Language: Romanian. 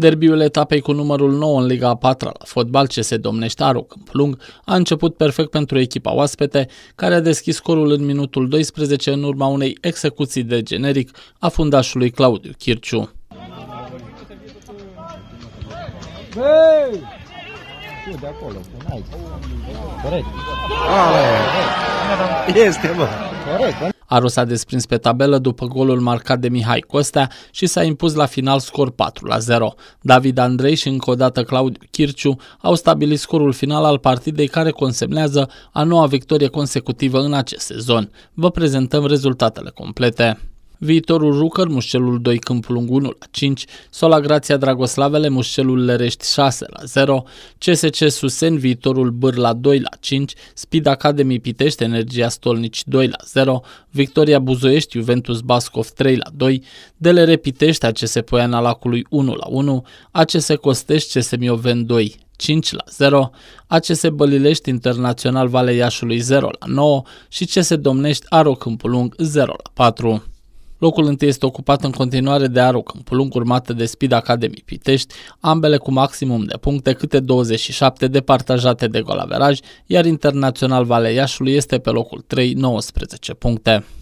Derbiul etapei cu numărul 9 în Liga 4 la fotbal ce se domnește Aro Câmpulung a început perfect pentru echipa oaspete, care a deschis scorul în minutul 12 în urma unei execuții de generic a fundașului Claudiu Chirciu. Hey! de acolo, Este, mă. Corect, Aru s-a desprins pe tabelă după golul marcat de Mihai Costea și s-a impus la final scor 4 la 0. David Andrei și încă o dată Claudiu Chirciu au stabilit scorul final al partidei care consemnează a noua victorie consecutivă în acest sezon. Vă prezentăm rezultatele complete. Viitorul Rucăr, Mușcelul 2, Câmpul Lung 1 la 5, Sola Grația Dragoslavele, Mușcelul Lerești 6 la 0, CSC Susen, Viitorul Băr la 2 la 5, Speed Academy Pitești, Energia Stolnici 2 la 0, Victoria Buzoiești, Juventus Bascov 3 la 2, Delere Pitești, ACS Poiana Lacului 1 la 1, ACS Costești, CS Mioven 2 5 la 0, ACS Bălilești Internațional Valea Iașului 0 la 9 și CS Domnești Aro Câmpul Lung 0 la 4. Locul întâi este ocupat în continuare de Aru Câmpulung, urmată de Speed Academy Pitești, ambele cu maximum de puncte, câte 27 departajate de golaveraj, iar Internațional Valea Iașului este pe locul 3, 19 puncte.